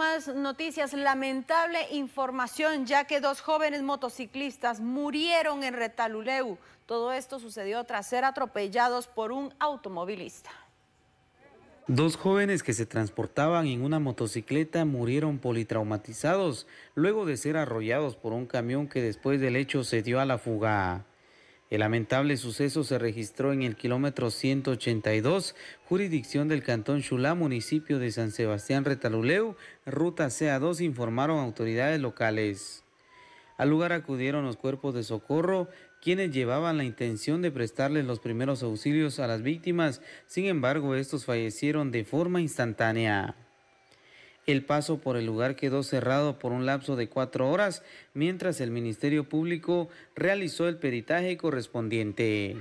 Más noticias, lamentable información, ya que dos jóvenes motociclistas murieron en Retaluleu. Todo esto sucedió tras ser atropellados por un automovilista. Dos jóvenes que se transportaban en una motocicleta murieron politraumatizados luego de ser arrollados por un camión que después del hecho se dio a la fuga. El lamentable suceso se registró en el kilómetro 182, jurisdicción del Cantón Chulá, municipio de San Sebastián Retaluleu, ruta CA2, informaron autoridades locales. Al lugar acudieron los cuerpos de socorro, quienes llevaban la intención de prestarles los primeros auxilios a las víctimas, sin embargo estos fallecieron de forma instantánea el paso por el lugar quedó cerrado por un lapso de cuatro horas, mientras el Ministerio Público realizó el peritaje correspondiente.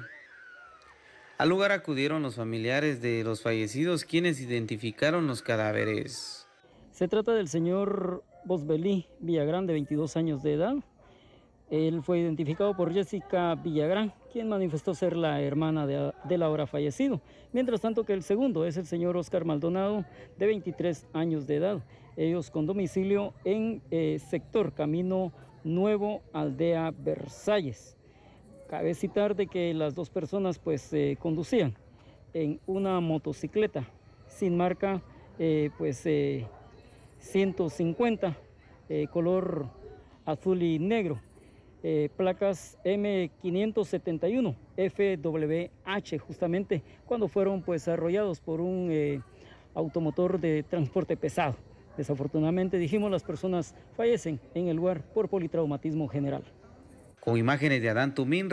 Al lugar acudieron los familiares de los fallecidos, quienes identificaron los cadáveres. Se trata del señor Bosbelí Villagrande, de 22 años de edad, él fue identificado por Jessica Villagrán, quien manifestó ser la hermana de, la ahora fallecido, mientras tanto que el segundo es el señor Oscar Maldonado, de 23 años de edad, ellos con domicilio en eh, sector Camino Nuevo, Aldea Versalles. Cabe citar de que las dos personas pues eh, conducían en una motocicleta sin marca, eh, pues 150, color azul y negro eh, placas M571 FWH justamente cuando fueron pues arrollados por un eh, automotor de transporte pesado. Desafortunadamente dijimos las personas fallecen en el lugar por politraumatismo general. Con imágenes de Adán Tumín,